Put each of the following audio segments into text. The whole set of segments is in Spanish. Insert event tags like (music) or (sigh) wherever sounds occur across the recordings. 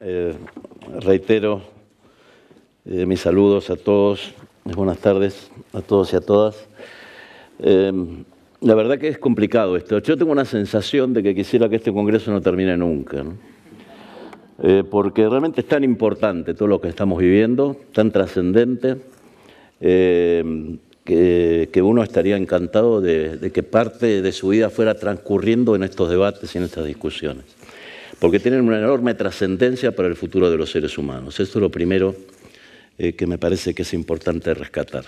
Eh, reitero eh, mis saludos a todos, buenas tardes a todos y a todas. Eh, la verdad que es complicado esto. Yo tengo una sensación de que quisiera que este Congreso no termine nunca, porque realmente es tan importante todo lo que estamos viviendo, tan trascendente, que, uno estaría encantado de que parte de su vida fuera transcurriendo en estos debates y en estas discusiones porque tienen una enorme trascendencia para el futuro de los seres humanos. Esto es lo primero eh, que me parece que es importante rescatar.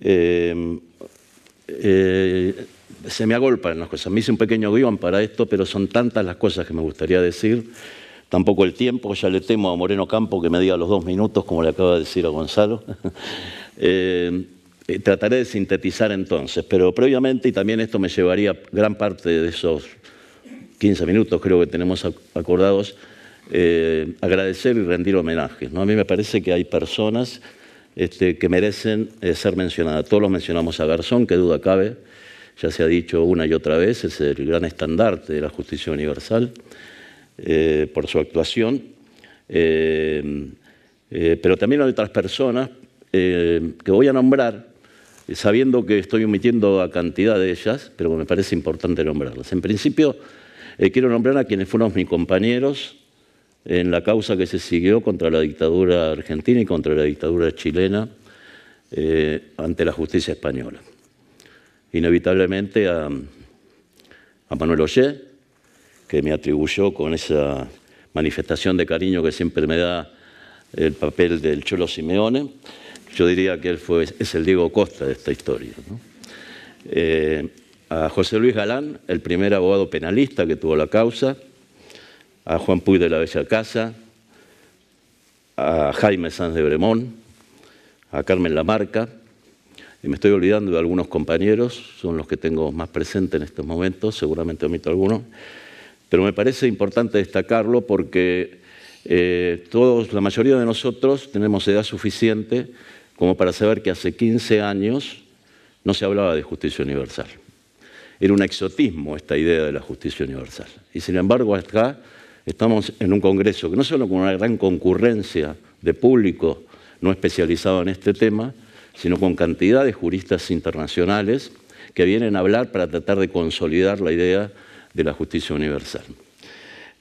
Eh, eh, se me agolpan las cosas. Me hice un pequeño guión para esto, pero son tantas las cosas que me gustaría decir. Tampoco el tiempo, ya le temo a Moreno Campo que me diga los dos minutos, como le acaba de decir a Gonzalo. (laughs) trataré de sintetizar entonces, pero previamente, y también esto me llevaría gran parte de esos 15 minutos creo que tenemos acordados, eh, agradecer y rendir homenajes. A mí me parece que hay personas este, que merecen eh, ser mencionadas. Todos los mencionamos a Garzón, que duda cabe, ya se ha dicho una y otra vez, es el gran estandarte de la justicia universal eh, por su actuación. pero también hay otras personas que voy a nombrar, sabiendo que estoy omitiendo a cantidad de ellas, pero me parece importante nombrarlas. En principio, eh, quiero nombrar a quienes fueron mis compañeros en la causa que se siguió contra la dictadura argentina y contra la dictadura chilena eh, ante la justicia española. Inevitablemente a, Manuel Ollé, que me atribuyó con esa manifestación de cariño que siempre me da el papel del Cholo Simeone, yo diría que él fue, es el Diego Costa de esta historia. Eh, a José Luis Galán, el primer abogado penalista que tuvo la causa, a Juan Puy de la Bella Casa, a Jaime Sanz de Bremón, a Carmen Lamarca, y me estoy olvidando de algunos compañeros, son los que tengo más presentes en estos momentos, seguramente omito algunos, pero me parece importante destacarlo porque eh, todos, la mayoría de nosotros tenemos edad suficiente como para saber que hace 15 años no se hablaba de justicia universal era un exotismo esta idea de la justicia universal. Y sin embargo, acá estamos en un congreso que no solo con una gran concurrencia de público no especializado en este tema, sino con cantidad de juristas internacionales que vienen a hablar para tratar de consolidar la idea de la justicia universal.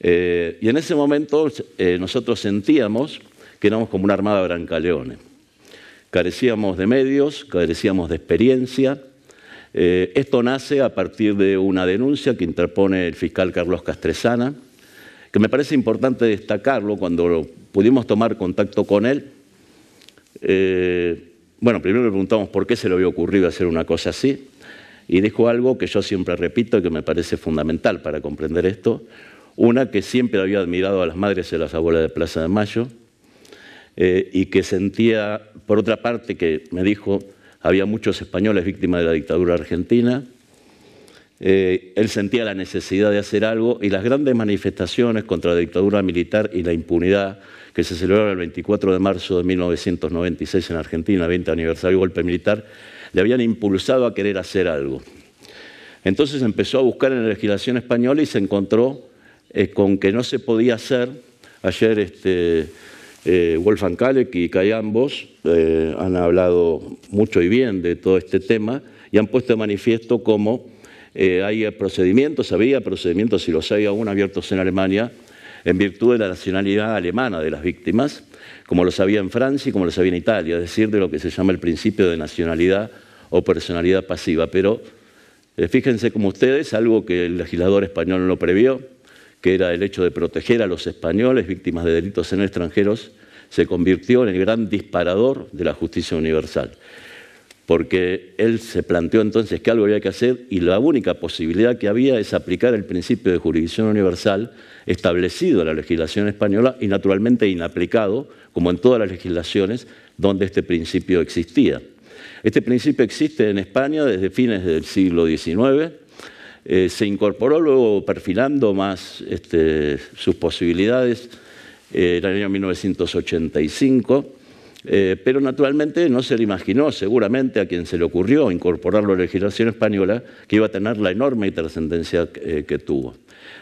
Eh, y en ese momento eh, nosotros sentíamos que éramos como una armada de brancaleones. Carecíamos de medios, carecíamos de experiencia, eh, esto nace a partir de una denuncia que interpone el fiscal Carlos Castrezana, que me parece importante destacarlo cuando pudimos tomar contacto con él. Eh, bueno, primero le preguntamos por qué se le había ocurrido hacer una cosa así, y dijo algo que yo siempre repito y que me parece fundamental para comprender esto. Una que siempre había admirado a las madres y las abuelas de Plaza de Mayo, eh, y que sentía, por otra parte, que me dijo, había muchos españoles víctimas de la dictadura argentina. Eh, él sentía la necesidad de hacer algo y las grandes manifestaciones contra la dictadura militar y la impunidad que se celebraron el 24 de marzo de 1996 en Argentina, 20 aniversario del golpe militar, le habían impulsado a querer hacer algo. Entonces empezó a buscar en la legislación española y se encontró eh, con que no se podía hacer. Ayer este, eh, Wolfgang Kaleck y Kai ambos eh, han hablado mucho y bien de todo este tema y han puesto de manifiesto cómo eh, hay procedimientos, había procedimientos, si los hay aún abiertos en Alemania, en virtud de la nacionalidad alemana de las víctimas, como lo sabía en Francia y como lo sabía en Italia, es decir, de lo que se llama el principio de nacionalidad o personalidad pasiva. Pero fíjense como ustedes, algo que el legislador español no previó, que era el hecho de proteger a los españoles víctimas de delitos en extranjeros, se convirtió en el gran disparador de la justicia universal. Porque él se planteó entonces que algo había que hacer y la única posibilidad que había es aplicar el principio de jurisdicción universal establecido en la legislación española y naturalmente inaplicado, como en todas las legislaciones donde este principio existía. Este principio existe en España desde fines del siglo XIX, eh, se incorporó luego perfilando más este, sus posibilidades eh, en el año 1985, eh, pero naturalmente no se le imaginó, seguramente a quien se le ocurrió incorporarlo a la legislación española, que iba a tener la enorme trascendencia que tuvo.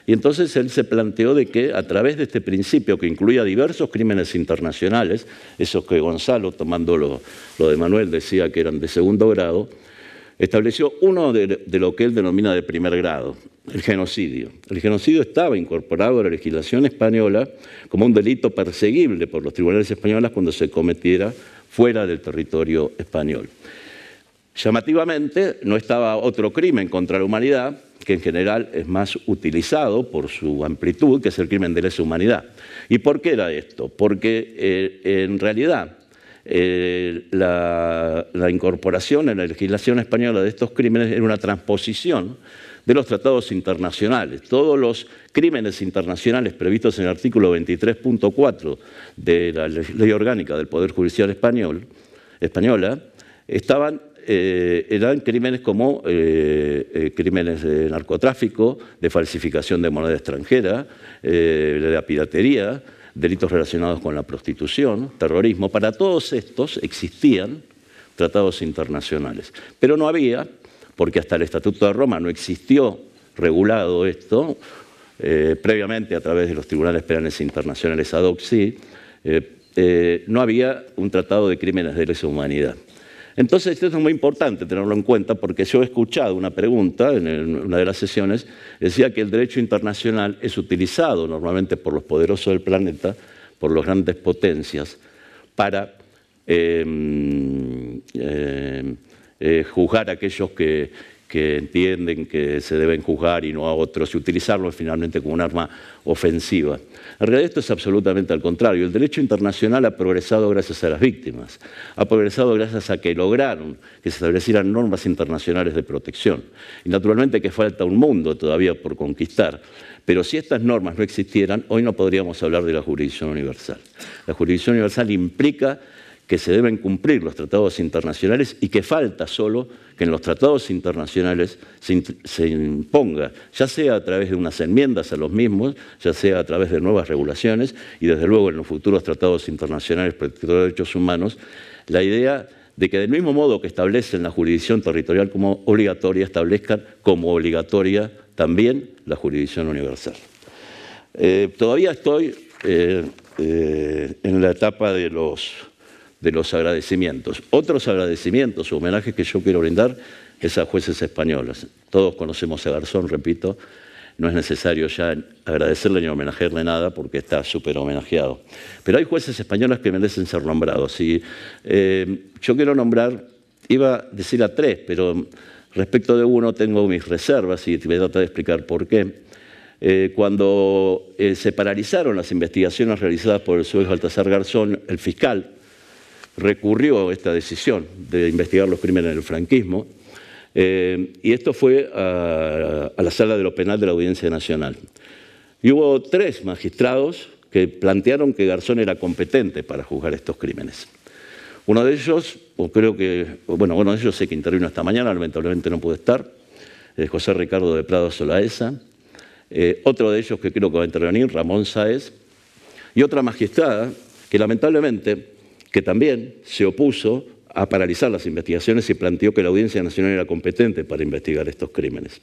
Y entonces él se planteó de que a través de este principio que incluía diversos crímenes internacionales, esos que Gonzalo, tomando lo de Manuel, decía que eran de segundo grado, estableció uno de, lo que él denomina de primer grado, el genocidio. El genocidio estaba incorporado a la legislación española como un delito perseguible por los tribunales españoles cuando se cometiera fuera del territorio español. Llamativamente, no estaba otro crimen contra la humanidad, que en general es más utilizado por su amplitud, que es el crimen de lesa humanidad. ¿Y por qué era esto? Porque eh, en realidad eh, la, incorporación en la legislación española de estos crímenes era una transposición de los tratados internacionales. Todos los crímenes internacionales previstos en el artículo 23.4 de la Ley Orgánica del Poder Judicial Español, Española estaban, eh, eran crímenes como eh, crímenes de narcotráfico, de falsificación de moneda extranjera, de piratería, delitos relacionados con la prostitución, terrorismo. Para todos estos existían tratados internacionales. Pero no había, porque hasta el Estatuto de Roma no existió regulado esto, eh, previamente a través de los tribunales penales internacionales ad hoc sí, eh, eh, no había un tratado de crímenes de lesa humanidad. Entonces, esto es muy importante tenerlo en cuenta porque yo he escuchado una pregunta en una de las sesiones, decía que el derecho internacional es utilizado normalmente por los poderosos del planeta, por las grandes potencias, para em, em, eh, juzgar a aquellos que, que entienden que se deben juzgar y no a otros, y utilizarlo finalmente como un arma ofensiva. En realidad esto es absolutamente al contrario. El derecho internacional ha progresado gracias a las víctimas, ha progresado gracias a que lograron que se establecieran normas internacionales de protección. Y naturalmente que falta un mundo todavía por conquistar, pero si estas normas no existieran, hoy no podríamos hablar de la jurisdicción universal. La jurisdicción universal implica que se deben cumplir los tratados internacionales y que falta solo que en los tratados internacionales se, imponga, ya sea a través de unas enmiendas a los mismos, ya sea a través de nuevas regulaciones y desde luego en los futuros tratados internacionales protectores de derechos humanos, la idea de que del mismo modo que establecen la jurisdicción territorial como obligatoria, establezcan como obligatoria también la jurisdicción universal. Eh, todavía estoy eh, eh, en la etapa de los de los agradecimientos. Otros agradecimientos o homenajes que yo quiero brindar es a jueces españoles. Todos conocemos a Garzón, repito, no es necesario ya agradecerle ni homenajearle nada porque está súper homenajeado. Pero hay jueces españoles que merecen ser nombrados. Y, eh, yo quiero nombrar, iba a decir a tres, pero respecto de uno tengo mis reservas y me trata de explicar por qué. Eh, cuando eh, se paralizaron las investigaciones realizadas por el juez Baltasar Garzón, el fiscal, recurrió a esta decisión de investigar los crímenes del franquismo, eh, y esto fue a, la sala de lo penal de la Audiencia Nacional. Y hubo tres magistrados que plantearon que Garzón era competente para juzgar estos crímenes. Uno de ellos, o creo que, bueno, uno de ellos sé que intervino esta mañana, lamentablemente no pude estar, José Ricardo de Prado Solaesa. Eh, otro de ellos que creo que va a intervenir, Ramón Saez. Y otra magistrada que lamentablemente que también se opuso a paralizar las investigaciones y planteó que la Audiencia Nacional era competente para investigar estos crímenes.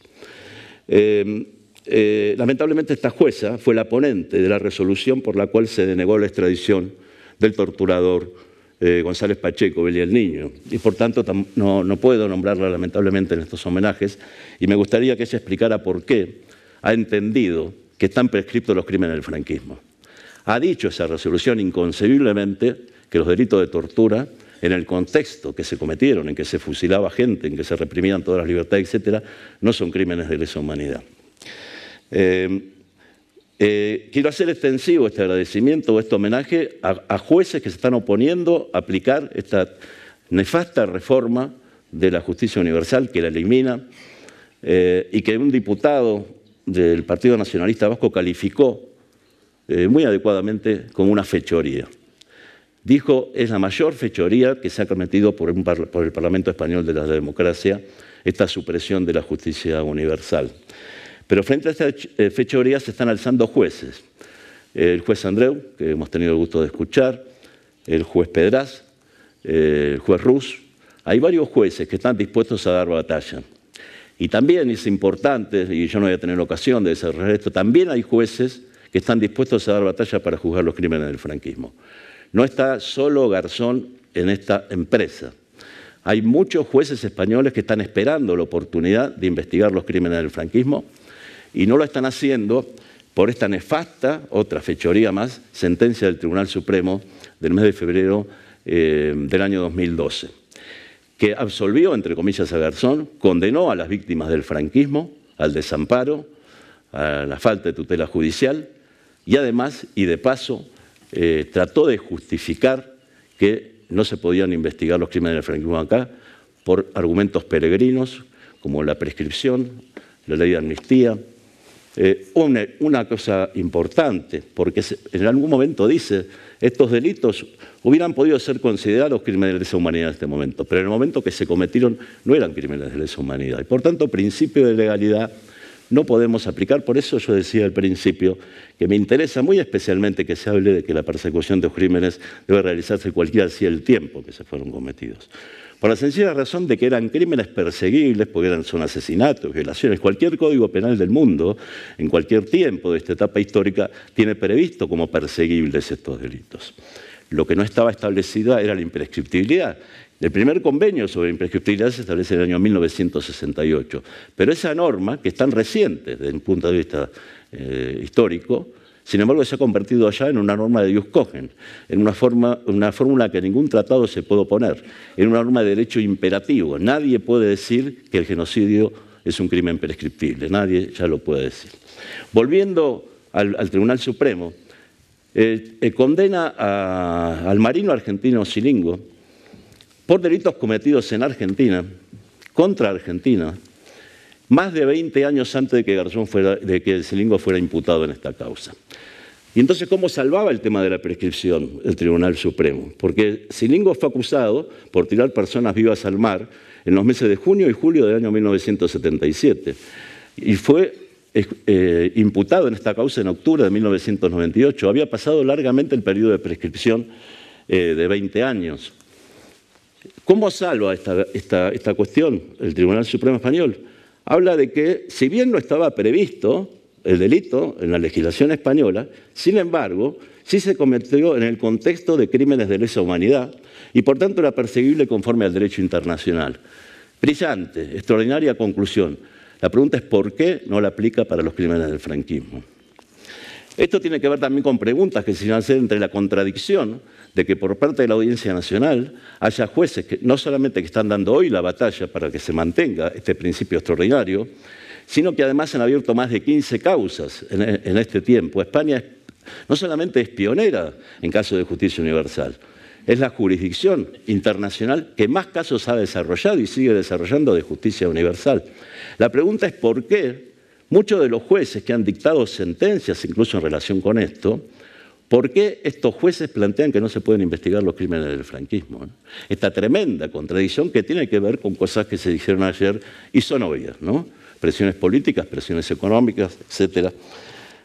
Em, eh, lamentablemente esta jueza fue la ponente de la resolución por la cual se denegó la extradición del torturador eh, González Pacheco, y el Niño, y por tanto no, puedo nombrarla lamentablemente en estos homenajes, y me gustaría que ella explicara por qué ha entendido que están prescritos los crímenes del franquismo. Ha dicho esa resolución inconcebiblemente que los delitos de tortura, en el contexto que se cometieron, en que se fusilaba gente, en que se reprimían todas las libertades, etc., no son crímenes de lesa humanidad. Eh, eh, quiero hacer extensivo este agradecimiento o este homenaje a, jueces que se están oponiendo a aplicar esta nefasta reforma de la justicia universal que la elimina eh, y que un diputado del Partido Nacionalista Vasco calificó muy adecuadamente como una fechoría dijo es la mayor fechoría que se ha cometido por, el Parlamento Español de la Democracia esta supresión de la justicia universal. Pero frente a esta eh, fechoría se están alzando jueces. El juez Andreu, que hemos tenido el gusto de escuchar, el juez Pedraz, el juez Rus. Hay varios jueces que están dispuestos a dar batalla. Y también es importante, y yo no voy a tener ocasión de desarrollar esto, también hay jueces que están dispuestos a dar batalla para juzgar los crímenes del franquismo. No está solo Garzón en esta empresa. Hay muchos jueces españoles que están esperando la oportunidad de investigar los crímenes del franquismo y no lo están haciendo por esta nefasta, otra fechoría más, sentencia del Tribunal Supremo del mes de febrero eh, del año 2012, que absolvió, entre comillas, a Garzón, condenó a las víctimas del franquismo, al desamparo, a la falta de tutela judicial y además, y de paso, eh, trató de justificar que no se podían investigar los crímenes del franquismo acá por argumentos peregrinos como la prescripción, la ley de amnistía. Eh, una, una, cosa importante, porque en algún momento dice, estos delitos hubieran podido ser considerados crímenes de lesa humanidad en este momento, pero en el momento que se cometieron no eran crímenes de lesa humanidad. Y por tanto, principio de legalidad no podemos aplicar. Por eso yo decía al principio que me interesa muy especialmente que se hable de que la persecución de los crímenes debe realizarse cualquiera sea el tiempo que se fueron cometidos. Por la sencilla razón de que eran crímenes perseguibles, porque eran, son asesinatos, violaciones. Cualquier código penal del mundo, en cualquier tiempo de esta etapa histórica, tiene previsto como perseguibles estos delitos. Lo que no estaba establecido era la imprescriptibilidad. El primer convenio sobre imprescriptibilidad se establece en el año 1968, pero esa norma, que es tan reciente desde el punto de vista eh, histórico, sin embargo se ha convertido allá en una norma de Dios Cogen, en una, fórmula que ningún tratado se puede oponer, en una norma de derecho imperativo. Nadie puede decir que el genocidio es un crimen prescriptible, nadie ya lo puede decir. Volviendo al, Tribunal Supremo, eh, eh, condena al marino argentino Silingo, por delitos cometidos en Argentina, contra Argentina, más de 20 años antes de que Garzón fuera, de que fuera imputado en esta causa. Y entonces, ¿cómo salvaba el tema de la prescripción el Tribunal Supremo? Porque Silingo fue acusado por tirar personas vivas al mar en los meses de junio y julio del año 1977. Y fue eh, eh, imputado en esta causa en octubre de 1998. Había pasado largamente el periodo de prescripción eh, de 20 años. ¿Cómo salva esta, cuestión el Tribunal Supremo Español? Habla de que, si bien no estaba previsto el delito en la legislación española, sin embargo, sí se cometió en el contexto de crímenes de lesa humanidad y por tanto era perseguible conforme al derecho internacional. Brillante, extraordinaria conclusión. La pregunta es por qué no la aplica para los crímenes del franquismo. Esto tiene que ver también con preguntas que se van a hacer entre la contradicción de que por parte de la Audiencia Nacional haya jueces que no solamente que están dando hoy la batalla para que se mantenga este principio extraordinario, sino que además han abierto más de 15 causas en, este tiempo. España no solamente es pionera en casos de justicia universal, es la jurisdicción internacional que más casos ha desarrollado y sigue desarrollando de justicia universal. La pregunta es por qué muchos de los jueces que han dictado sentencias, incluso en relación con esto, ¿Por qué estos jueces plantean que no se pueden investigar los crímenes del franquismo? Esta tremenda contradicción que tiene que ver con cosas que se dijeron ayer y son obvias, ¿no? Presiones políticas, presiones económicas, etc.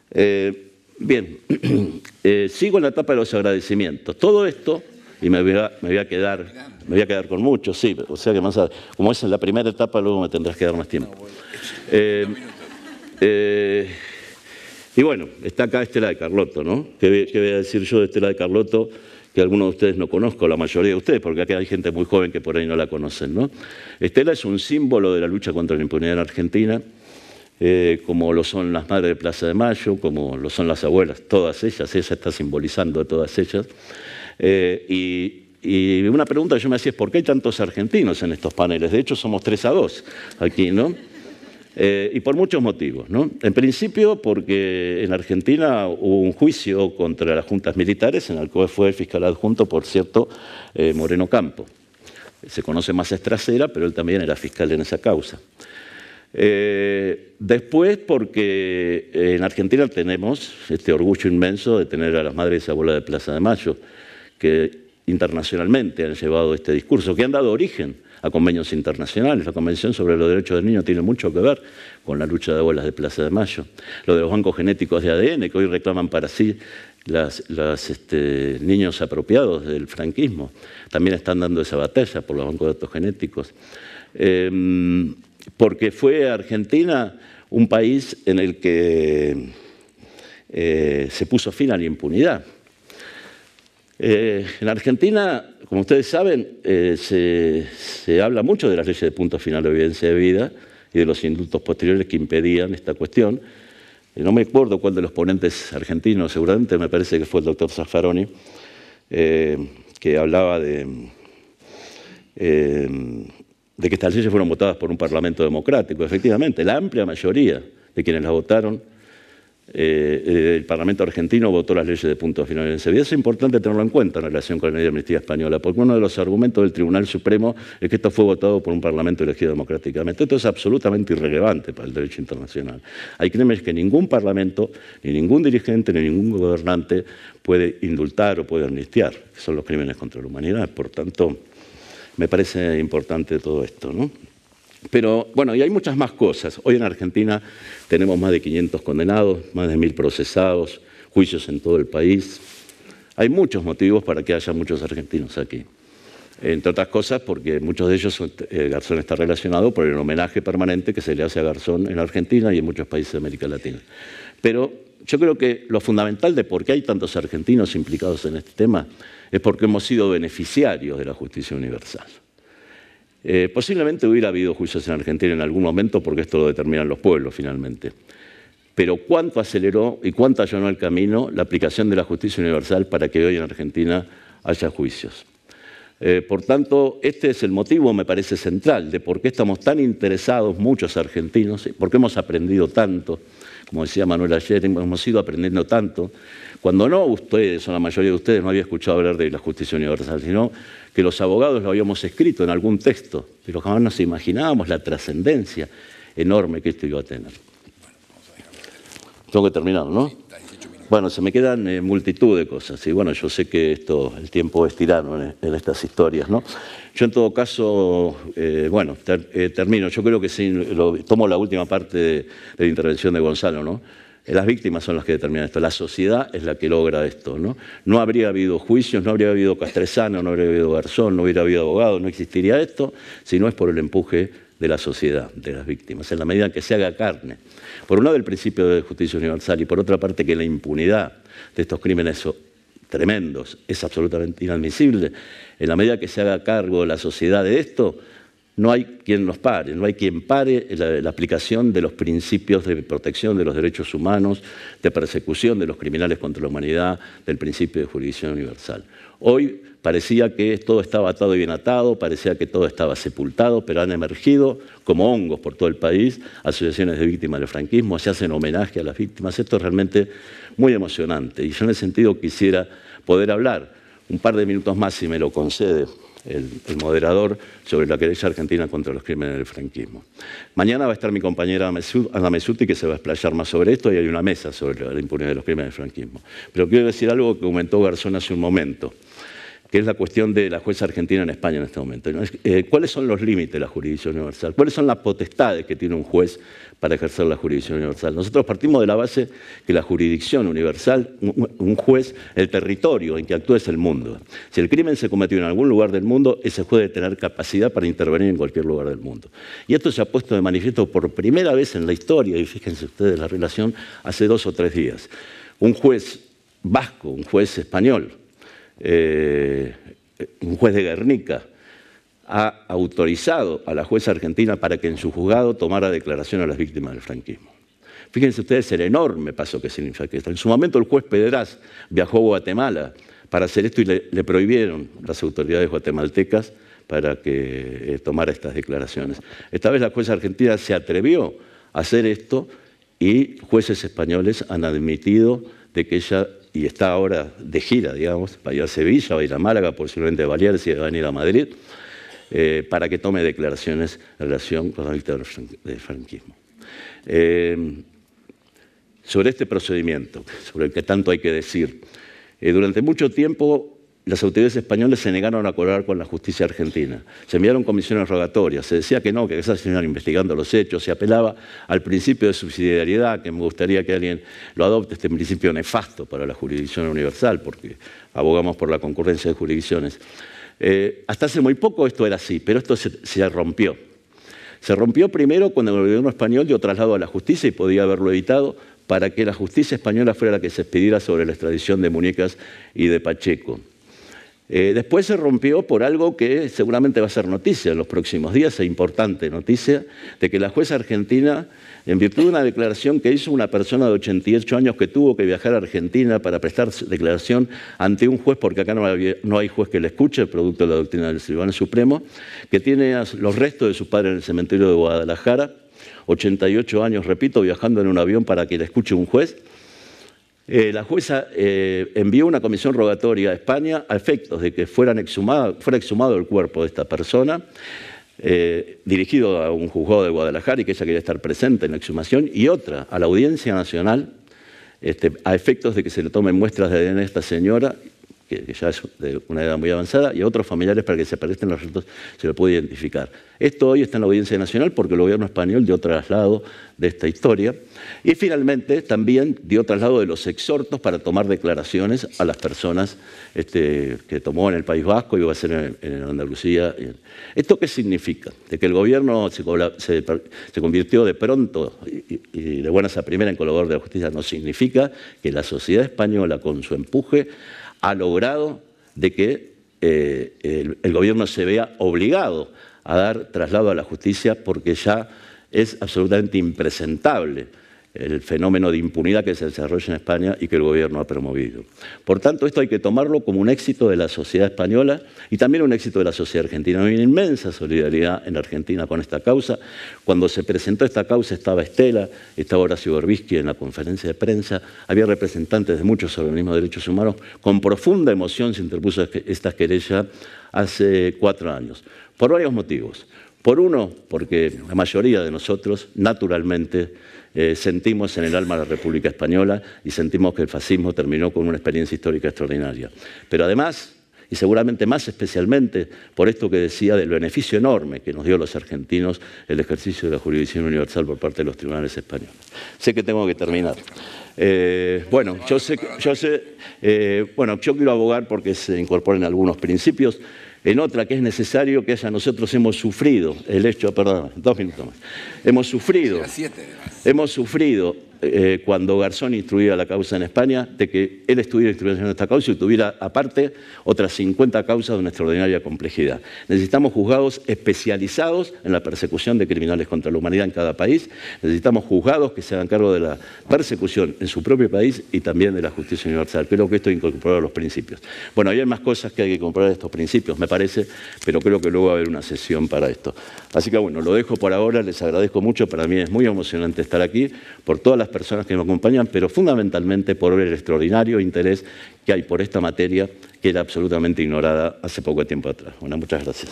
Eh, bien, (clears throat) eh, sigo en la etapa de los agradecimientos. Todo esto, y me voy a, quedar, me voy a quedar con muchos, sí, o sea que más, como es la primera etapa, luego me tendrás que dar más tiempo. Eh, eh, y bueno, está acá Estela de Carlotto, ¿no? ¿Qué, voy a decir yo de Estela de Carlotto? que algunos de ustedes no conozco, la mayoría de ustedes, porque aquí hay gente muy joven que por ahí no la conocen. ¿no? Estela es un símbolo de la lucha contra la impunidad en Argentina, eh, como lo son las madres de Plaza de Mayo, como lo son las abuelas, todas ellas, ella está simbolizando a todas ellas. Eh, y, y, una pregunta que yo me hacía es, ¿por qué hay tantos argentinos en estos paneles? De hecho, somos tres a dos aquí, ¿no? Eh, y por muchos motivos. ¿no? En principio, porque en Argentina hubo un juicio contra las juntas militares, en el cual fue el fiscal adjunto, por cierto, eh, Moreno Campo. Se conoce más estrasera, pero él también era fiscal en esa causa. Eh, después, porque en Argentina tenemos este orgullo inmenso de tener a las madres y abuelas de Plaza de Mayo, que internacionalmente han llevado este discurso, que han dado origen a convenios internacionales. La Convención sobre los Derechos del Niño tiene mucho que ver con la lucha de abuelas de Plaza de Mayo. Lo de los bancos genéticos de ADN, que hoy reclaman para sí los este, niños apropiados del franquismo, también están dando esa batalla por los bancos de datos genéticos. Em, porque fue Argentina un país en el que eh, se puso fin a la impunidad. Eh, en Argentina como ustedes saben, eh, se, habla mucho de las leyes de punto final de evidencia de vida y de los indultos posteriores que impedían esta cuestión. Eh, no me acuerdo cuál de los ponentes argentinos, seguramente me parece que fue el doctor Zaffaroni, eh, que hablaba de, de que estas leyes fueron votadas por un parlamento democrático. Efectivamente, la amplia mayoría de quienes las votaron eh, eh, el Parlamento argentino votó las leyes de punto final en Sevilla. Es importante tenerlo en cuenta en relación con la ley de amnistía española, porque uno de los argumentos del Tribunal Supremo es que esto fue votado por un Parlamento elegido democráticamente. Esto es absolutamente irrelevante para el derecho internacional. Hay crímenes que ningún Parlamento, ni ningún dirigente, ni ningún gobernante puede indultar o puede amnistiar, que son los crímenes contra la humanidad. Por tanto, me parece importante todo esto. ¿no? Pero bueno, y hay muchas más cosas. Hoy en Argentina tenemos más de 500 condenados, más de 1.000 procesados, juicios en todo el país. Hay muchos motivos para que haya muchos argentinos aquí. Entre otras cosas, porque muchos de ellos, eh, Garzón está relacionado por el homenaje permanente que se le hace a Garzón en Argentina y en muchos países de América Latina. Pero yo creo que lo fundamental de por qué hay tantos argentinos implicados en este tema es porque hemos sido beneficiarios de la justicia universal. Eh, posiblemente hubiera habido juicios en Argentina en algún momento, porque esto lo determinan los pueblos finalmente. Pero cuánto aceleró y cuánto allanó el camino la aplicación de la justicia universal para que hoy en Argentina haya juicios. Eh, por tanto, este es el motivo, me parece, central de por qué estamos tan interesados muchos argentinos, por qué hemos aprendido tanto, como decía Manuel ayer, hemos ido aprendiendo tanto cuando no, ustedes, o la mayoría de ustedes, no había escuchado hablar de la justicia universal, sino que los abogados lo habíamos escrito en algún texto, pero jamás nos imaginábamos la trascendencia enorme que esto iba a tener. Tengo que terminar, ¿no? Bueno, se me quedan eh, multitud de cosas. Y bueno, yo sé que esto, el tiempo es tirano en, estas historias, ¿no? Yo en todo caso, eh, bueno, eh, termino. Yo creo que sí, tomo la última parte de, la intervención de Gonzalo, ¿no? Las víctimas son las que determinan esto, la sociedad es la que logra esto. No, no habría habido juicios, no habría habido Castresano, no habría habido Garzón, no hubiera habido abogado, no existiría esto si no es por el empuje de la sociedad, de las víctimas, en la medida en que se haga carne. Por un lado el principio de justicia universal y por otra parte que la impunidad de estos crímenes tremendos es absolutamente inadmisible. En la medida que se haga cargo la sociedad de esto, no hay quien nos pare, no hay quien pare la, aplicación de los principios de protección de los derechos humanos, de persecución de los criminales contra la humanidad, del principio de jurisdicción universal. Hoy parecía que todo estaba atado y bien atado, parecía que todo estaba sepultado, pero han emergido como hongos por todo el país asociaciones de víctimas del franquismo, se hacen homenaje a las víctimas. Esto es realmente muy emocionante y yo en ese sentido quisiera poder hablar un par de minutos más si me lo concede el, moderador, sobre la querella argentina contra los crímenes del franquismo. Mañana va a estar mi compañera Ana Mesuti, que se va a explayar más sobre esto, y hay una mesa sobre la impunidad de los crímenes del franquismo. Pero quiero decir algo que comentó Garzón hace un momento que es la cuestión de la jueza argentina en España en este momento. Eh, ¿Cuáles son los límites de la jurisdicción universal? ¿Cuáles son las potestades que tiene un juez para ejercer la jurisdicción universal? Nosotros partimos de la base que la jurisdicción universal, un juez, el territorio en que actúa es el mundo. Si el crimen se cometió en algún lugar del mundo, ese juez debe tener capacidad para intervenir en cualquier lugar del mundo. Y esto se ha puesto de manifiesto por primera vez en la historia, y fíjense ustedes la relación, hace dos o tres días. Un juez vasco, un juez español, eh, un juez de Guernica ha autorizado a la jueza argentina para que en su juzgado tomara declaración a las víctimas del franquismo. Fíjense ustedes el enorme paso que significa esto. En su momento el juez Pedraz viajó a Guatemala para hacer esto y le, prohibieron las autoridades guatemaltecas para que eh, tomara estas declaraciones. Esta vez la jueza argentina se atrevió a hacer esto y jueces españoles han admitido de que ella y está ahora de gira, digamos, va a ir a Sevilla, va a ir a Málaga, posiblemente a y va a ir a Madrid, eh, para que tome declaraciones en relación con la dictadura del franquismo. Eh, sobre este procedimiento, sobre el que tanto hay que decir, eh, durante mucho tiempo las autoridades españolas se negaron a colaborar con la justicia argentina. Se enviaron comisiones rogatorias, se decía que no, que se iban investigando los hechos, se apelaba al principio de subsidiariedad, que me gustaría que alguien lo adopte, este principio nefasto para la jurisdicción universal, porque abogamos por la concurrencia de jurisdicciones. Eh, hasta hace muy poco esto era así, pero esto se, se rompió. Se rompió primero cuando el gobierno español dio traslado a la justicia y podía haberlo evitado para que la justicia española fuera la que se expidiera sobre la extradición de Muñecas y de Pacheco. Eh, después se rompió por algo que seguramente va a ser noticia en los próximos días, e importante noticia, de que la jueza argentina, en virtud de una declaración que hizo una persona de 88 años que tuvo que viajar a Argentina para prestar declaración ante un juez, porque acá no, hay juez que le escuche, producto de la doctrina del Tribunal Supremo, que tiene los restos de su padre en el cementerio de Guadalajara, 88 años, repito, viajando en un avión para que le escuche un juez, eh, la jueza eh, envió una comisión rogatoria a España a efectos de que fuera exhumado el cuerpo de esta persona, eh, dirigido a un juzgado de Guadalajara y que ella quería estar presente en la exhumación, y otra a la Audiencia Nacional este, a efectos de que se le tomen muestras de ADN a esta señora que, ya es de una edad muy avanzada, y a otros familiares para que se aparezcan los resultados, se lo puede identificar. Esto hoy está en la Audiencia Nacional porque el gobierno español dio traslado de esta historia y finalmente también dio traslado de los exhortos para tomar declaraciones a las personas este, que tomó en el País Vasco y va a ser en, Andalucía. ¿Esto qué significa? De que el gobierno se, convirtió de pronto y, de buenas a primera en colaborador de la justicia no significa que la sociedad española con su empuje ha logrado de que eh, el gobierno se vea obligado a dar traslado a la justicia porque ya es absolutamente impresentable el fenómeno de impunidad que se desarrolla en España y que el gobierno ha promovido. Por tanto, esto hay que tomarlo como un éxito de la sociedad española y también un éxito de la sociedad argentina. Hay una inmensa solidaridad en Argentina con esta causa. Cuando se presentó esta causa estaba Estela, estaba Horacio Gorbisky en la conferencia de prensa, había representantes de muchos organismos de derechos humanos. Con profunda emoción se interpuso esta querella hace cuatro años, por varios motivos. Por uno, porque la mayoría de nosotros, naturalmente, eh, sentimos en el alma la República Española y sentimos que el fascismo terminó con una experiencia histórica extraordinaria. Pero además, y seguramente más especialmente por esto que decía del beneficio enorme que nos dio los argentinos el ejercicio de la jurisdicción universal por parte de los tribunales españoles. Sé que tengo que terminar. Eh, bueno, yo eh, bueno, yo quiero abogar porque se incorporen algunos principios en otra que es necesario, que es a nosotros hemos sufrido el hecho, perdón, dos minutos más, hemos sufrido, hemos sufrido eh, cuando Garzón instruía la causa en España, de que él estuviera instruyendo esta causa y tuviera aparte otras 50 causas de una extraordinaria complejidad. Necesitamos juzgados especializados en la persecución de criminales contra la humanidad en cada país, necesitamos juzgados que se hagan cargo de la persecución en su propio país y también de la justicia universal. Creo que esto incorpora los principios. Bueno, hay más cosas que hay que de estos principios, me parece, pero creo que luego va a haber una sesión para esto. Así que bueno, lo dejo por ahora, les agradezco mucho, para mí es muy emocionante estar aquí, por todas las personas que me acompañan, pero fundamentalmente por el extraordinario interés que hay por esta materia, que era absolutamente ignorada hace poco tiempo atrás. Bueno, muchas gracias.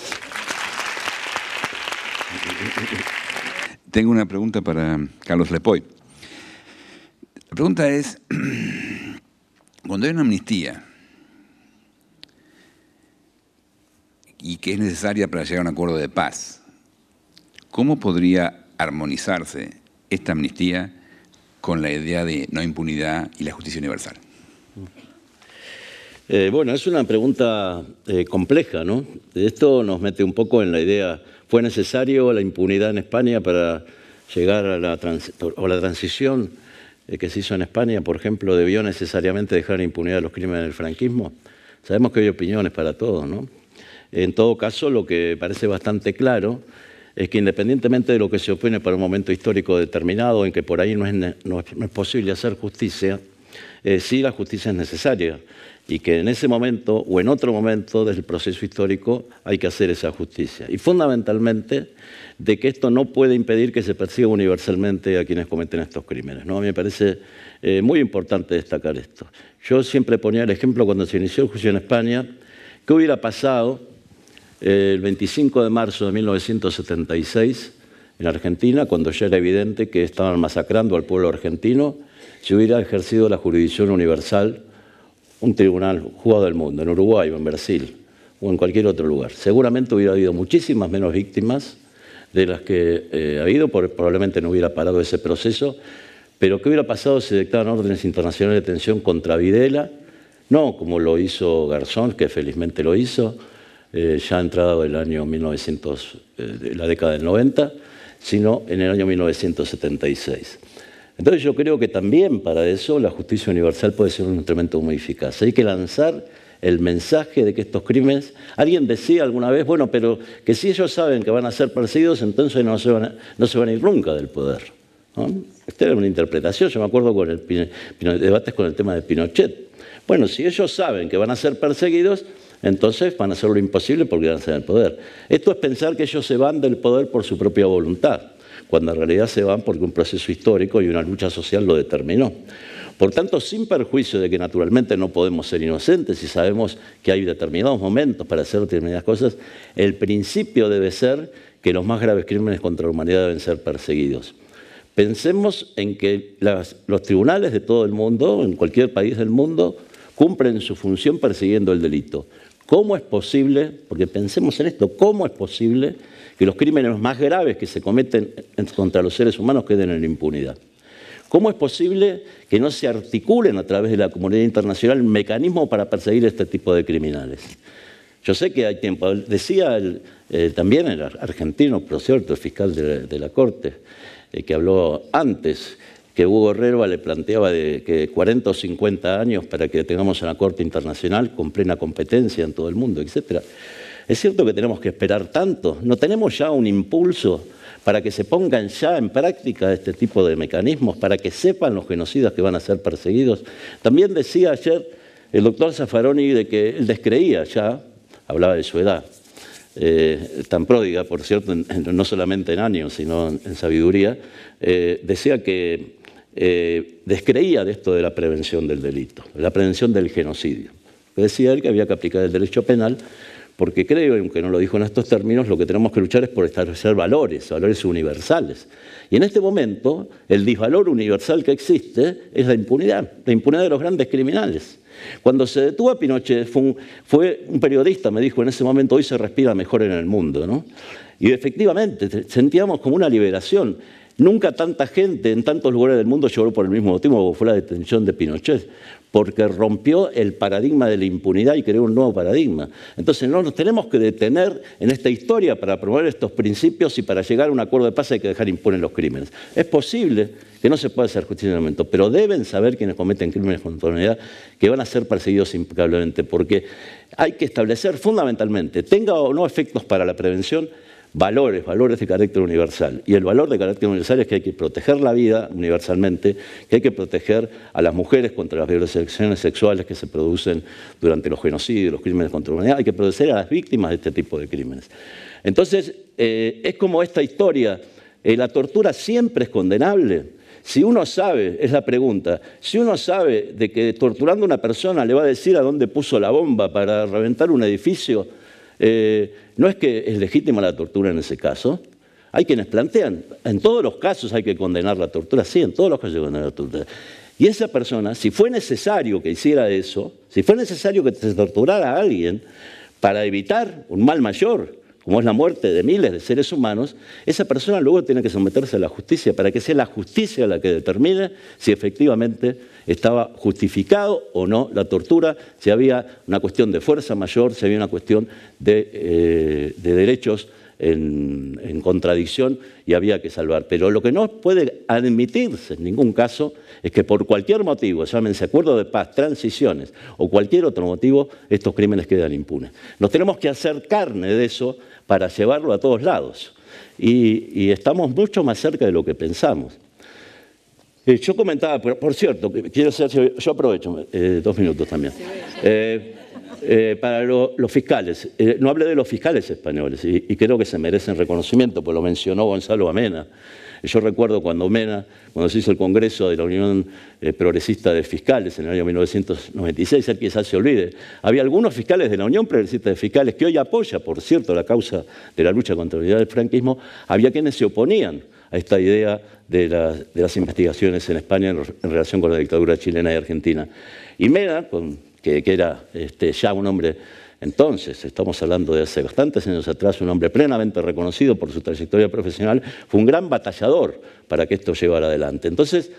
Tengo una pregunta para Carlos Lepoy. La pregunta es, (clears throat) cuando hay una amnistía y que es necesaria para llegar a un acuerdo de paz, ¿cómo podría armonizarse esta amnistía con la idea de no impunidad y la justicia universal? Eh, bueno, es una pregunta eh, compleja, ¿no? Esto nos mete un poco en la idea, ¿fue necesario la impunidad en España para llegar a la, o la transición eh, que se hizo en España, por ejemplo, debió necesariamente dejar impunidad los crímenes del franquismo? Sabemos que hay opiniones para todos, ¿no? En todo caso, lo que parece bastante claro es que independientemente de lo que se opone para un momento histórico determinado, en que por ahí no es, posible hacer justicia, eh, sí la justicia es necesaria y que en ese momento o en otro momento del proceso histórico hay que hacer esa justicia. Y fundamentalmente de que esto no puede impedir que se persiga universalmente a quienes cometen estos crímenes. ¿no? A mí me parece eh, muy importante destacar esto. Yo siempre ponía el ejemplo cuando se inició el juicio en España, ¿qué hubiera pasado el 25 de marzo de 1976 en Argentina, cuando ya era evidente que estaban masacrando al pueblo argentino, se hubiera ejercido la jurisdicción universal, un tribunal jugado del mundo, en Uruguay o en Brasil o en cualquier otro lugar, seguramente hubiera habido muchísimas menos víctimas de las que eh, ha habido, probablemente no hubiera parado ese proceso, pero ¿qué hubiera pasado si dictaban órdenes internacionales de detención contra Videla? No, como lo hizo Garzón, que felizmente lo hizo, eh, ya ha entrado el año 1900, eh, la década del 90, sino en el año 1976. Entonces yo creo que también para eso la justicia universal puede ser un instrumento muy eficaz. Hay que lanzar el mensaje de que estos crímenes, alguien decía alguna vez, bueno, pero que si ellos saben que van a ser perseguidos, entonces no se van a, no se van ir nunca del poder. Esta era una interpretación, yo me acuerdo con el, debates con el tema de Pinochet. Bueno, si ellos saben que van a ser perseguidos, entonces van a hacer lo imposible porque van a el poder. Esto es pensar que ellos se van del poder por su propia voluntad, cuando en realidad se van porque un proceso histórico y una lucha social lo determinó. Por tanto, sin perjuicio de que naturalmente no podemos ser inocentes y sabemos que hay determinados momentos para hacer determinadas cosas, el principio debe ser que los más graves crímenes contra la humanidad deben ser perseguidos. Pensemos en que los tribunales de todo el mundo, en cualquier país del mundo, cumplen su función persiguiendo el delito. ¿Cómo es posible, porque pensemos en esto, cómo es posible que los crímenes más graves que se cometen contra los seres humanos queden en impunidad? ¿Cómo es posible que no se articulen a través de la comunidad internacional mecanismos para perseguir este tipo de criminales? Yo sé que hay tiempo. Decía eh, también el argentino, por cierto, el fiscal de, la Corte, eh, que habló antes, que Hugo Herrera le planteaba de que 40 o 50 años para que tengamos una corte internacional con plena competencia en todo el mundo, etc. Es cierto que tenemos que esperar tanto, no tenemos ya un impulso para que se pongan ya en práctica este tipo de mecanismos, para que sepan los genocidas que van a ser perseguidos. También decía ayer el doctor Zaffaroni de que él descreía ya, hablaba de su edad, eh, tan pródiga, por cierto, no solamente en años, sino en, sabiduría, eh, decía que eh, descreía de esto de la prevención del delito, la prevención del genocidio. Decía él que había que aplicar el derecho penal porque creo, aunque no lo dijo en estos términos, lo que tenemos que luchar es por establecer valores, valores universales. Y en este momento, el disvalor universal que existe es la impunidad, la impunidad de los grandes criminales. Cuando se detuvo a Pinochet, fue un, fue un periodista, me dijo, en ese momento hoy se respira mejor en el mundo, ¿no? Y efectivamente, sentíamos como una liberación. Nunca tanta gente en tantos lugares del mundo lloró por el mismo motivo como fue la detención de Pinochet, porque rompió el paradigma de la impunidad y creó un nuevo paradigma. Entonces no nos tenemos que detener en esta historia para promover estos principios y para llegar a un acuerdo de paz hay que dejar impunes los crímenes. Es posible que no se pueda hacer justicia en el momento, pero deben saber quienes cometen crímenes contra la humanidad que van a ser perseguidos impecablemente, porque hay que establecer fundamentalmente, tenga o no efectos para la prevención, valores, valores de carácter universal. Y el valor de carácter universal es que hay que proteger la vida universalmente, que hay que proteger a las mujeres contra las violaciones sexuales que se producen durante los genocidios, los crímenes contra la humanidad, hay que proteger a las víctimas de este tipo de crímenes. Entonces, eh, es como esta historia, eh, la tortura siempre es condenable. Si uno sabe, es la pregunta, si uno sabe de que torturando a una persona le va a decir a dónde puso la bomba para reventar un edificio, eh, no es que es legítima la tortura en ese caso. Hay quienes plantean, en todos los casos hay que condenar la tortura, sí, en todos los casos hay que condenar la tortura. Y esa persona, si fue necesario que hiciera eso, si fue necesario que se torturara a alguien para evitar un mal mayor, como es la muerte de miles de seres humanos, esa persona luego tiene que someterse a la justicia para que sea la justicia la que determine si efectivamente estaba justificado o no la tortura, si había una cuestión de fuerza mayor, si había una cuestión de, eh, de derechos en, contradicción y había que salvar. Pero lo que no puede admitirse en ningún caso es que por cualquier motivo, llámense acuerdo de paz, transiciones o cualquier otro motivo, estos crímenes quedan impunes. Nos tenemos que hacer carne de eso para llevarlo a todos lados. y, estamos mucho más cerca de lo que pensamos yo comentaba, por, cierto, quiero hacer, yo aprovecho eh, dos minutos también. Eh, eh, para los fiscales, no hablé de los fiscales españoles y, creo que se merecen reconocimiento, pues lo mencionó Gonzalo Amena. Yo recuerdo cuando Mena, cuando se hizo el Congreso de la Unión Progresista de Fiscales en el año 1996, él quizás se olvide, había algunos fiscales de la Unión Progresista de Fiscales que hoy apoya, por cierto, la causa de la lucha contra la del franquismo, había quienes se oponían a esta idea de, las investigaciones en España en, relación con la dictadura chilena y argentina. Y Mena, que, era este, ya un hombre entonces, estamos hablando de hace bastantes años atrás, un hombre plenamente reconocido por su trayectoria profesional, fue un gran batallador para que esto llevara adelante. Entonces,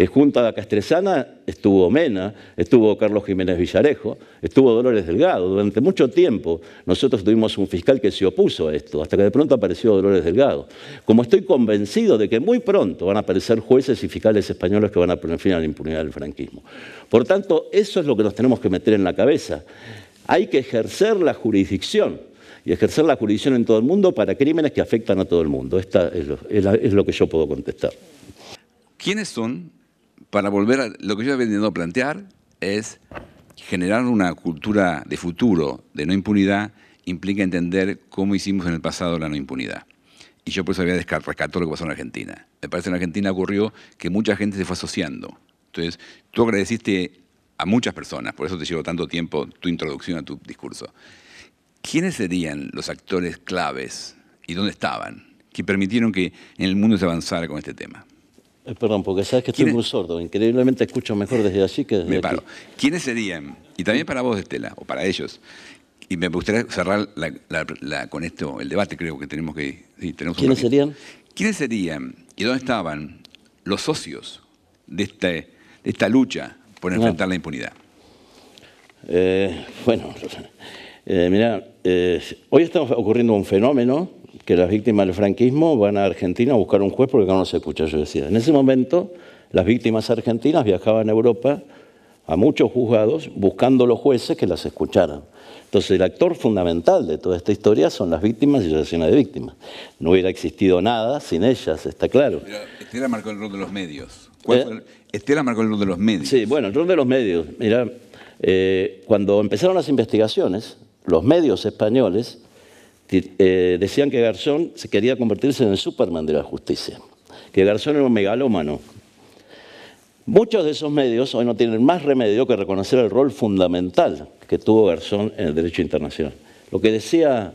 eh, junto a Castresana estuvo Mena, estuvo Carlos Jiménez Villarejo, estuvo Dolores Delgado. Durante mucho tiempo nosotros tuvimos un fiscal que se opuso a esto, hasta que de pronto apareció Dolores Delgado. Como estoy convencido de que muy pronto van a aparecer jueces y fiscales españoles que van a poner fin a la impunidad del franquismo. Por tanto, eso es lo que nos tenemos que meter en la cabeza. Hay que ejercer la jurisdicción y ejercer la jurisdicción en todo el mundo para crímenes que afectan a todo el mundo. Esta es lo, es lo que yo puedo contestar. ¿Quiénes son para volver a lo que yo he venido a plantear es generar una cultura de futuro de no impunidad implica entender cómo hicimos en el pasado la no impunidad. Y yo por eso había rescatado lo que pasó en Argentina. Me parece que en Argentina ocurrió que mucha gente se fue asociando. Entonces, tú agradeciste a muchas personas, por eso te llevo tanto tiempo tu introducción a tu discurso. ¿Quiénes serían los actores claves y dónde estaban que permitieron que en el mundo se avanzara con este tema? Eh, perdón, porque sabes que estoy muy sordo. Increíblemente escucho mejor desde allí que desde Me paro. ¿Quiénes serían, y también para vos, Estela, o para ellos, y me gustaría cerrar la, con esto, el debate creo que tenemos que... tenemos ¿Quiénes serían? ¿Quiénes serían y dónde estaban los socios de, este, de esta lucha por ah. enfrentar la impunidad? Eh, bueno, (laughs) eh, mira, hoy estamos ocurriendo un fenómeno que las víctimas del franquismo van a Argentina a buscar un juez porque no se escucha, yo decía. En ese momento, las víctimas argentinas viajaban a Europa a muchos juzgados buscando los jueces que las escucharan. Entonces, el actor fundamental de toda esta historia son las víctimas y relaciones de víctimas. No hubiera existido nada sin ellas, está claro. Estela marcó el rol de los medios. ¿Eh? Estela marcó el rol de los medios. Sí, bueno, el rol de los medios. Mira, eh, cuando empezaron las investigaciones, los medios españoles eh, decían que Garzón se quería convertirse en el Superman de la justicia, que Garzón era un megalómano. Muchos de esos medios hoy no tienen más remedio que reconocer el rol fundamental que tuvo Garzón en el derecho internacional. Lo que decía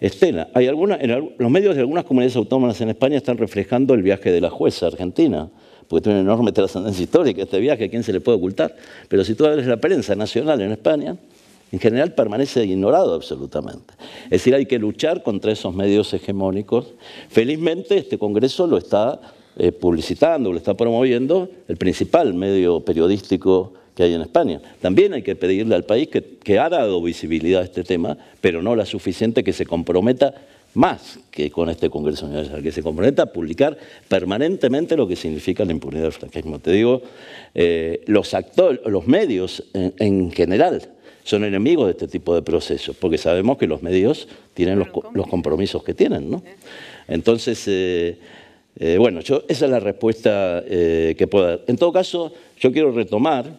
Estela, hay los medios de algunas comunidades autónomas en España están reflejando el viaje de la jueza argentina, porque tiene una enorme trascendencia histórica este viaje, ¿a quién se le puede ocultar? Pero si tú abres la prensa nacional en España, en general permanece ignorado absolutamente. Es decir, hay que luchar contra esos medios hegemónicos. Felizmente este Congreso lo está eh, publicitando, lo está promoviendo el principal medio periodístico que hay en España. También hay que pedirle al país que, ha dado visibilidad a este tema, pero no la suficiente que se comprometa más que con este Congreso Universal, que se comprometa a publicar permanentemente lo que significa la impunidad del franquismo. Te digo, eh, los, actores, los medios en general son enemigos de este tipo de procesos, porque sabemos que los medios tienen los, compromisos que tienen. ¿no? Entonces, eh, eh, bueno, yo, esa es la respuesta eh, que puedo dar. En todo caso, yo quiero retomar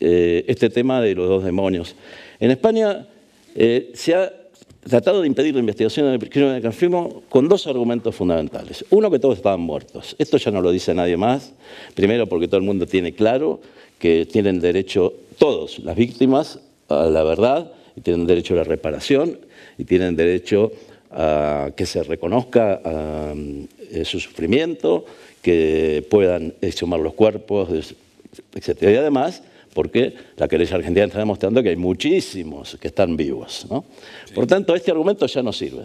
este tema de los dos demonios. En España se ha tratado de impedir la investigación del crimen de canfismo con dos argumentos fundamentales. Uno, que todos estaban muertos. Esto ya no lo dice nadie más. Primero, porque todo el mundo tiene claro que tienen derecho todos, las víctimas, a la verdad y tienen derecho a la reparación y tienen derecho a que se reconozca eh, su sufrimiento, que puedan exhumar los cuerpos, etc. Y además, porque la querella argentina está demostrando que hay muchísimos que están vivos. ¿no? Por tanto, este argumento ya no sirve.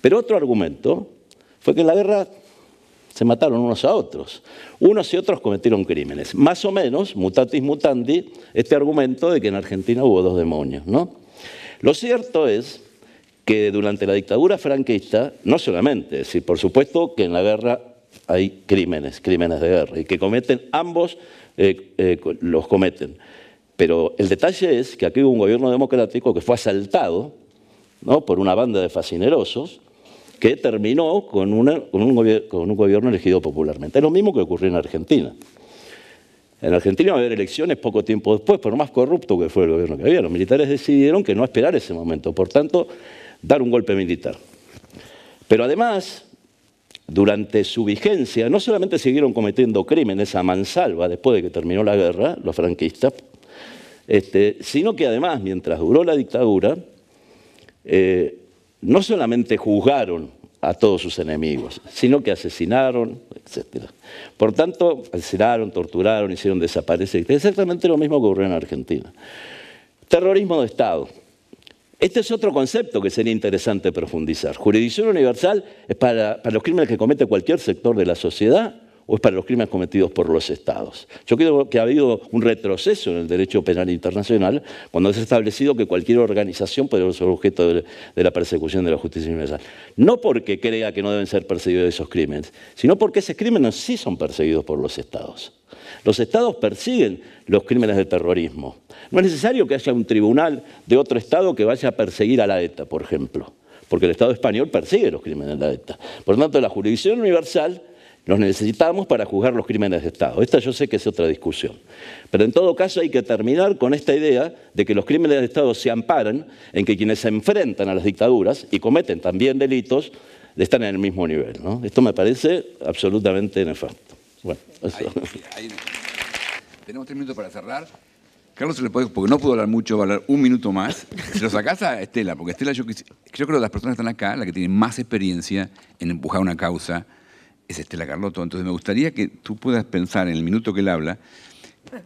Pero otro argumento fue que en la guerra se mataron unos a otros. Unos y otros cometieron crímenes. Más o menos, mutatis mutandi, este argumento de que en Argentina hubo dos demonios. ¿no? Lo cierto es que durante la dictadura franquista, no solamente, es por supuesto que en la guerra hay crímenes, crímenes de guerra, y que cometen ambos, eh, eh, los cometen. Pero el detalle es que aquí hubo un gobierno democrático que fue asaltado ¿no? por una banda de fascinerosos, que terminó con, un gobierno elegido popularmente. Es lo mismo que ocurrió en Argentina. En Argentina va a haber elecciones poco tiempo después, por más corrupto que fue el gobierno que había. Los militares decidieron que no esperar ese momento, por tanto, dar un golpe militar. Pero además, durante su vigencia, no solamente siguieron cometiendo crímenes a mansalva después de que terminó la guerra, los franquistas, este, sino que además, mientras duró la dictadura, eh, no solamente juzgaron a todos sus enemigos, sino que asesinaron, etc. Por tanto, asesinaron, torturaron, hicieron desaparecer. Exactamente lo mismo ocurrió en Argentina. Terrorismo de Estado. Este es otro concepto que sería interesante profundizar. Jurisdicción universal es para los crímenes que comete cualquier sector de la sociedad o es para los crímenes cometidos por los estados. Yo creo que ha habido un retroceso en el derecho penal internacional cuando se ha establecido que cualquier organización puede ser objeto de la persecución de la justicia universal. No porque crea que no deben ser perseguidos esos crímenes, sino porque esos crímenes sí son perseguidos por los estados. Los estados persiguen los crímenes de terrorismo. No es necesario que haya un tribunal de otro estado que vaya a perseguir a la ETA, por ejemplo, porque el Estado español persigue los crímenes de la ETA. Por lo tanto, la jurisdicción universal los necesitamos para juzgar los crímenes de Estado. Esta yo sé que es otra discusión. Pero en todo caso hay que terminar con esta idea de que los crímenes de Estado se amparan en que quienes se enfrentan a las dictaduras y cometen también delitos están en el mismo nivel. Esto me parece absolutamente nefasto. Bueno, tenemos tres minutos para cerrar. Carlos, le porque no puedo hablar mucho, va a hablar un minuto más. Se lo sacas a Estela, porque Estela, yo, yo creo que las personas que están acá, las que tienen más experiencia en empujar una causa, es Estela Carlotto. Entonces me gustaría que tú puedas pensar en el minuto que él habla,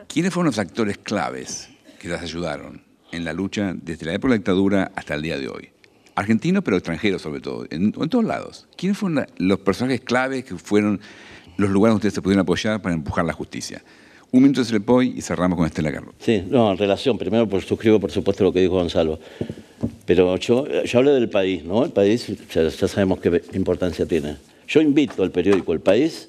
¿quiénes fueron los actores claves que las ayudaron en la lucha desde la época de la dictadura hasta el día de hoy? Argentinos, pero extranjeros sobre todo, en, todos lados. ¿Quiénes fueron los personajes claves que fueron los lugares donde ustedes se pudieron apoyar para empujar la justicia? Un minuto le Lepoy y cerramos con Estela Carlotto. Sí, no, en relación, primero pues, suscribo por supuesto lo que dijo Gonzalo, pero yo, hablé del país, ¿no? El país ya sabemos qué importancia tiene. Yo invito al periódico El País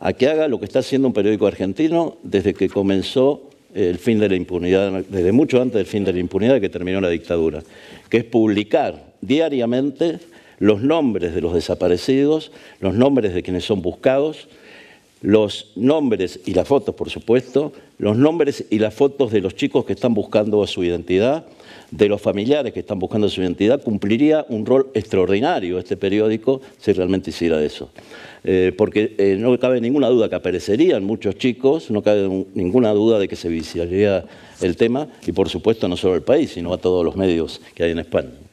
a que haga lo que está haciendo un periódico argentino desde que comenzó el fin de la impunidad, desde mucho antes del fin de la impunidad que terminó la dictadura, que es publicar diariamente los nombres de los desaparecidos, los nombres de quienes son buscados, los nombres y las fotos, por supuesto, los nombres y las fotos de los chicos que están buscando su identidad, de los familiares que están buscando su identidad, cumpliría un rol extraordinario este periódico si realmente hiciera eso. Eh, porque eh, no cabe ninguna duda que aparecerían muchos chicos, no cabe ninguna duda de que se viciaría el tema y por supuesto no solo al país, sino a todos los medios que hay en España.